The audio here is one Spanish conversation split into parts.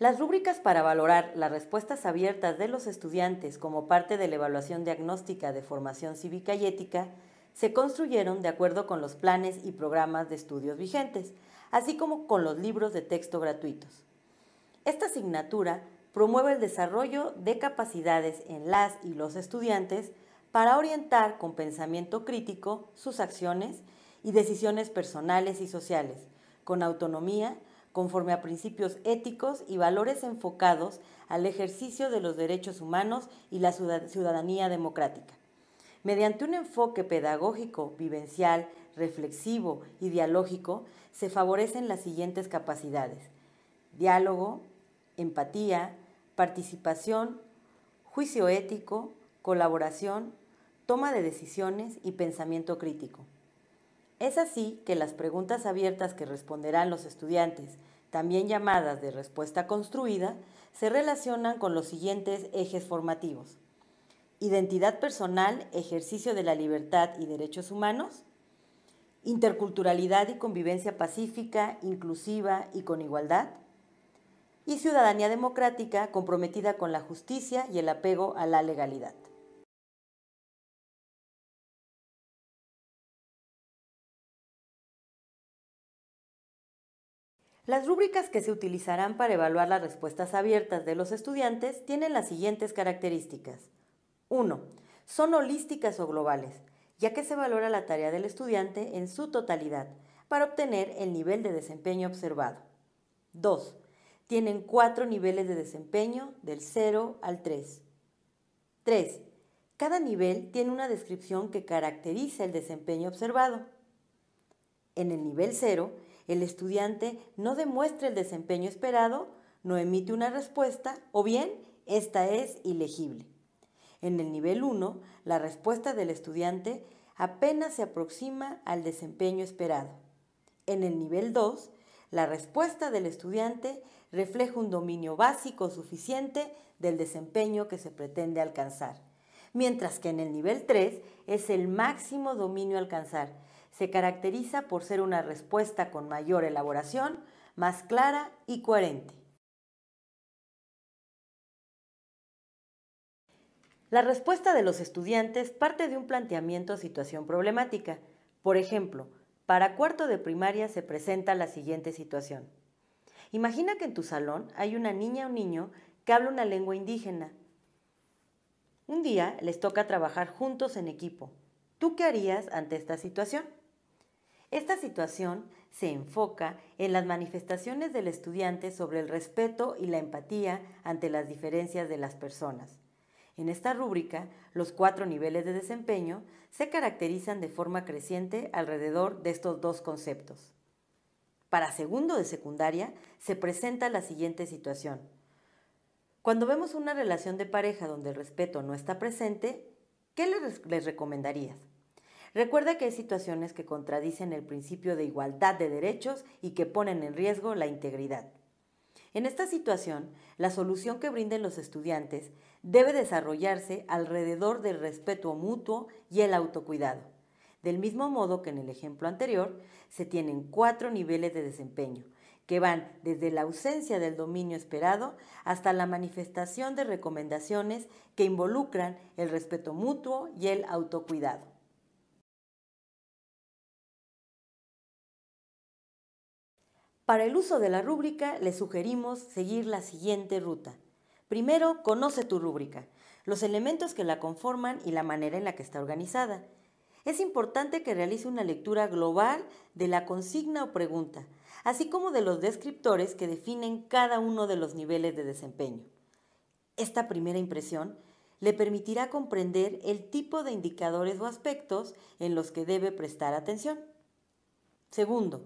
Las rúbricas para valorar las respuestas abiertas de los estudiantes como parte de la evaluación diagnóstica de formación cívica y ética se construyeron de acuerdo con los planes y programas de estudios vigentes, así como con los libros de texto gratuitos. Esta asignatura promueve el desarrollo de capacidades en las y los estudiantes para orientar con pensamiento crítico sus acciones y decisiones personales y sociales, con autonomía, conforme a principios éticos y valores enfocados al ejercicio de los derechos humanos y la ciudadanía democrática. Mediante un enfoque pedagógico, vivencial, reflexivo y dialógico, se favorecen las siguientes capacidades. Diálogo, empatía, participación, juicio ético, colaboración, toma de decisiones y pensamiento crítico. Es así que las preguntas abiertas que responderán los estudiantes, también llamadas de respuesta construida, se relacionan con los siguientes ejes formativos. Identidad personal, ejercicio de la libertad y derechos humanos. Interculturalidad y convivencia pacífica, inclusiva y con igualdad. Y ciudadanía democrática comprometida con la justicia y el apego a la legalidad. Las rúbricas que se utilizarán para evaluar las respuestas abiertas de los estudiantes tienen las siguientes características. 1. Son holísticas o globales, ya que se valora la tarea del estudiante en su totalidad para obtener el nivel de desempeño observado. 2. Tienen cuatro niveles de desempeño del 0 al 3. 3. Cada nivel tiene una descripción que caracteriza el desempeño observado. En el nivel 0, el estudiante no demuestra el desempeño esperado, no emite una respuesta o bien esta es ilegible. En el nivel 1, la respuesta del estudiante apenas se aproxima al desempeño esperado. En el nivel 2, la respuesta del estudiante refleja un dominio básico suficiente del desempeño que se pretende alcanzar, mientras que en el nivel 3 es el máximo dominio alcanzar, se caracteriza por ser una respuesta con mayor elaboración, más clara y coherente. La respuesta de los estudiantes parte de un planteamiento o situación problemática. Por ejemplo, para cuarto de primaria se presenta la siguiente situación. Imagina que en tu salón hay una niña o niño que habla una lengua indígena. Un día les toca trabajar juntos en equipo. ¿Tú qué harías ante esta situación? Esta situación se enfoca en las manifestaciones del estudiante sobre el respeto y la empatía ante las diferencias de las personas. En esta rúbrica, los cuatro niveles de desempeño se caracterizan de forma creciente alrededor de estos dos conceptos. Para segundo de secundaria se presenta la siguiente situación. Cuando vemos una relación de pareja donde el respeto no está presente, ¿qué les, recomendarías? Recuerda que hay situaciones que contradicen el principio de igualdad de derechos y que ponen en riesgo la integridad. En esta situación, la solución que brinden los estudiantes debe desarrollarse alrededor del respeto mutuo y el autocuidado. Del mismo modo que en el ejemplo anterior, se tienen cuatro niveles de desempeño, que van desde la ausencia del dominio esperado hasta la manifestación de recomendaciones que involucran el respeto mutuo y el autocuidado. Para el uso de la rúbrica, le sugerimos seguir la siguiente ruta. Primero, conoce tu rúbrica, los elementos que la conforman y la manera en la que está organizada. Es importante que realice una lectura global de la consigna o pregunta, así como de los descriptores que definen cada uno de los niveles de desempeño. Esta primera impresión le permitirá comprender el tipo de indicadores o aspectos en los que debe prestar atención. Segundo,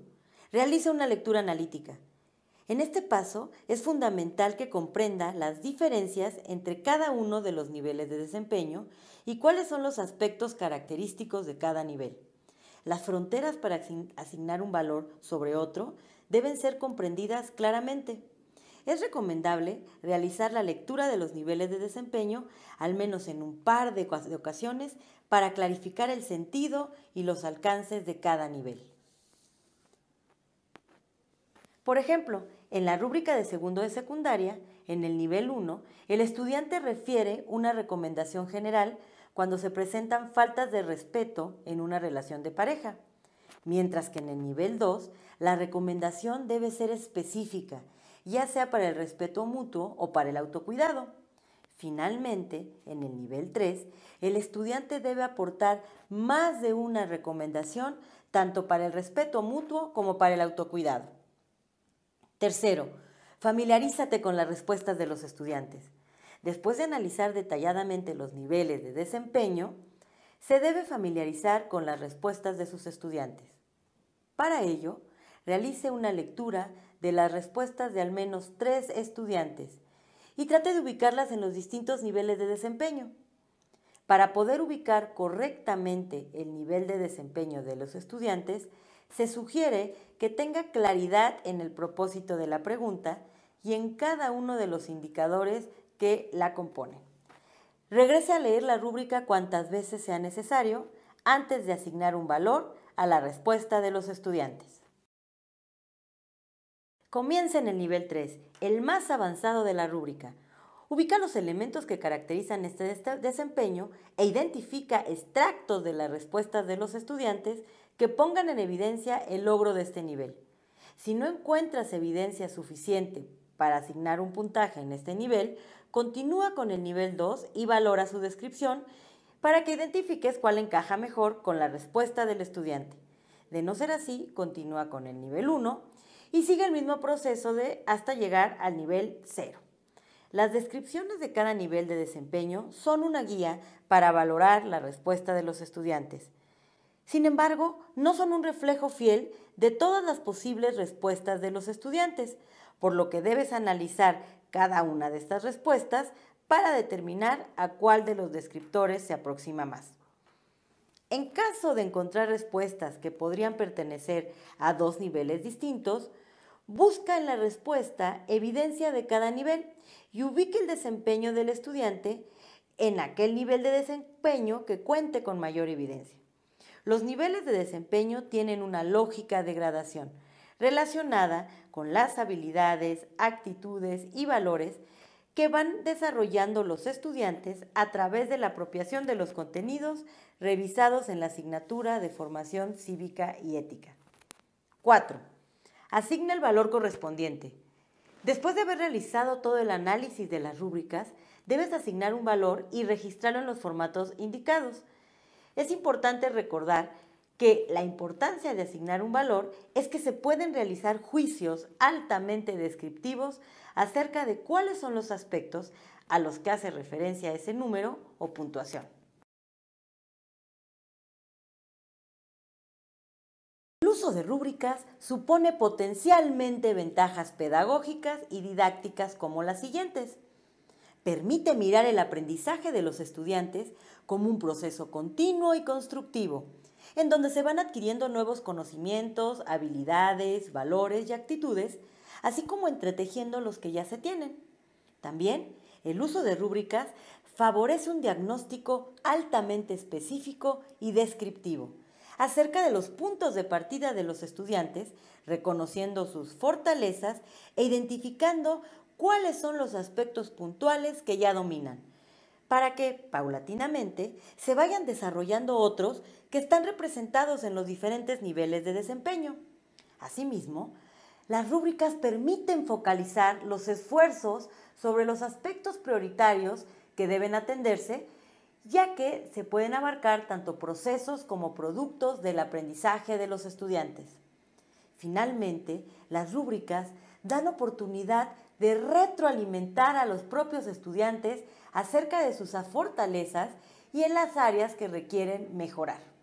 Realice una lectura analítica. En este paso es fundamental que comprenda las diferencias entre cada uno de los niveles de desempeño y cuáles son los aspectos característicos de cada nivel. Las fronteras para asignar un valor sobre otro deben ser comprendidas claramente. Es recomendable realizar la lectura de los niveles de desempeño al menos en un par de ocasiones para clarificar el sentido y los alcances de cada nivel. Por ejemplo, en la rúbrica de segundo de secundaria, en el nivel 1, el estudiante refiere una recomendación general cuando se presentan faltas de respeto en una relación de pareja, mientras que en el nivel 2, la recomendación debe ser específica, ya sea para el respeto mutuo o para el autocuidado. Finalmente, en el nivel 3, el estudiante debe aportar más de una recomendación tanto para el respeto mutuo como para el autocuidado. Tercero, familiarízate con las respuestas de los estudiantes. Después de analizar detalladamente los niveles de desempeño, se debe familiarizar con las respuestas de sus estudiantes. Para ello, realice una lectura de las respuestas de al menos tres estudiantes y trate de ubicarlas en los distintos niveles de desempeño. Para poder ubicar correctamente el nivel de desempeño de los estudiantes, se sugiere que tenga claridad en el propósito de la pregunta y en cada uno de los indicadores que la componen. Regrese a leer la rúbrica cuantas veces sea necesario antes de asignar un valor a la respuesta de los estudiantes. Comience en el nivel 3, el más avanzado de la rúbrica. Ubica los elementos que caracterizan este desempeño e identifica extractos de las respuestas de los estudiantes que pongan en evidencia el logro de este nivel. Si no encuentras evidencia suficiente para asignar un puntaje en este nivel, continúa con el nivel 2 y valora su descripción para que identifiques cuál encaja mejor con la respuesta del estudiante. De no ser así, continúa con el nivel 1 y sigue el mismo proceso de hasta llegar al nivel 0. Las descripciones de cada nivel de desempeño son una guía para valorar la respuesta de los estudiantes. Sin embargo, no son un reflejo fiel de todas las posibles respuestas de los estudiantes, por lo que debes analizar cada una de estas respuestas para determinar a cuál de los descriptores se aproxima más. En caso de encontrar respuestas que podrían pertenecer a dos niveles distintos, busca en la respuesta evidencia de cada nivel y ubique el desempeño del estudiante en aquel nivel de desempeño que cuente con mayor evidencia los niveles de desempeño tienen una lógica de gradación relacionada con las habilidades, actitudes y valores que van desarrollando los estudiantes a través de la apropiación de los contenidos revisados en la asignatura de formación cívica y ética. 4. Asigna el valor correspondiente. Después de haber realizado todo el análisis de las rúbricas, debes asignar un valor y registrarlo en los formatos indicados. Es importante recordar que la importancia de asignar un valor es que se pueden realizar juicios altamente descriptivos acerca de cuáles son los aspectos a los que hace referencia ese número o puntuación. El uso de rúbricas supone potencialmente ventajas pedagógicas y didácticas como las siguientes permite mirar el aprendizaje de los estudiantes como un proceso continuo y constructivo, en donde se van adquiriendo nuevos conocimientos, habilidades, valores y actitudes, así como entretejiendo los que ya se tienen. También, el uso de rúbricas favorece un diagnóstico altamente específico y descriptivo acerca de los puntos de partida de los estudiantes, reconociendo sus fortalezas e identificando cuáles son los aspectos puntuales que ya dominan, para que, paulatinamente, se vayan desarrollando otros que están representados en los diferentes niveles de desempeño. Asimismo, las rúbricas permiten focalizar los esfuerzos sobre los aspectos prioritarios que deben atenderse, ya que se pueden abarcar tanto procesos como productos del aprendizaje de los estudiantes. Finalmente, las rúbricas dan oportunidad de retroalimentar a los propios estudiantes acerca de sus fortalezas y en las áreas que requieren mejorar.